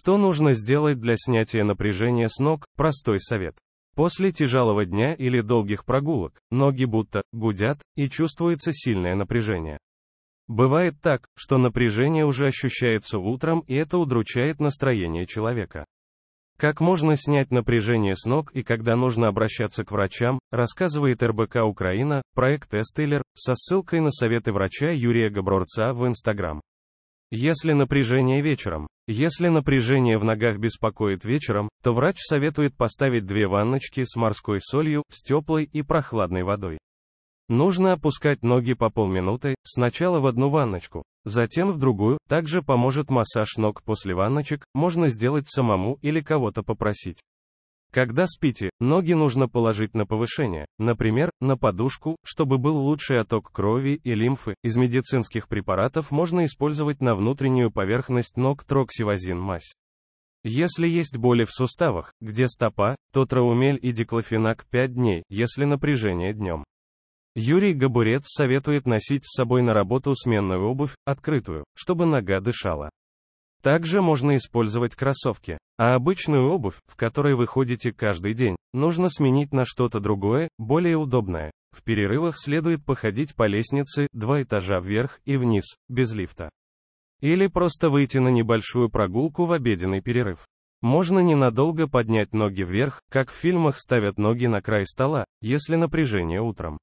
Что нужно сделать для снятия напряжения с ног? Простой совет. После тяжелого дня или долгих прогулок, ноги будто гудят, и чувствуется сильное напряжение. Бывает так, что напряжение уже ощущается утром, и это удручает настроение человека. Как можно снять напряжение с ног и когда нужно обращаться к врачам, рассказывает РБК Украина, проект Эстеллер, со ссылкой на советы врача Юрия Габрорца в Инстаграм. Если напряжение вечером. Если напряжение в ногах беспокоит вечером, то врач советует поставить две ванночки с морской солью, с теплой и прохладной водой. Нужно опускать ноги по полминуты, сначала в одну ванночку, затем в другую, также поможет массаж ног после ванночек, можно сделать самому или кого-то попросить. Когда спите, ноги нужно положить на повышение, например, на подушку, чтобы был лучший отток крови и лимфы. Из медицинских препаратов можно использовать на внутреннюю поверхность ног троксивозин мазь. Если есть боли в суставах, где стопа, то траумель и диклофенак 5 дней, если напряжение днем. Юрий Габурец советует носить с собой на работу сменную обувь, открытую, чтобы нога дышала. Также можно использовать кроссовки. А обычную обувь, в которой вы ходите каждый день, нужно сменить на что-то другое, более удобное. В перерывах следует походить по лестнице, два этажа вверх и вниз, без лифта. Или просто выйти на небольшую прогулку в обеденный перерыв. Можно ненадолго поднять ноги вверх, как в фильмах ставят ноги на край стола, если напряжение утром.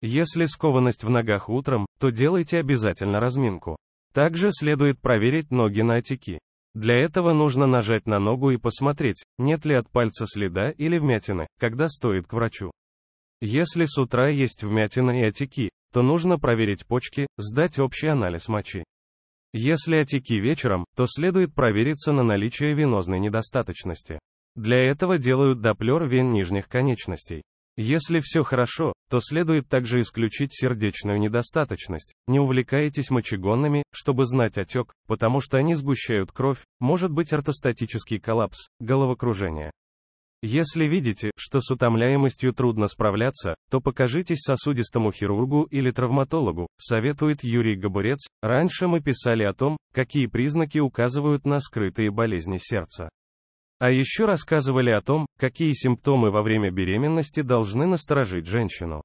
Если скованность в ногах утром, то делайте обязательно разминку. Также следует проверить ноги на отеки. Для этого нужно нажать на ногу и посмотреть, нет ли от пальца следа или вмятины, когда стоит к врачу. Если с утра есть вмятина и отеки, то нужно проверить почки, сдать общий анализ мочи. Если отеки вечером, то следует провериться на наличие венозной недостаточности. Для этого делают доплер вен нижних конечностей. Если все хорошо, то следует также исключить сердечную недостаточность. Не увлекайтесь мочегонными, чтобы знать отек, потому что они сгущают кровь, может быть ортостатический коллапс, головокружение. Если видите, что с утомляемостью трудно справляться, то покажитесь сосудистому хирургу или травматологу, советует Юрий Габурец. Раньше мы писали о том, какие признаки указывают на скрытые болезни сердца. А еще рассказывали о том, какие симптомы во время беременности должны насторожить женщину.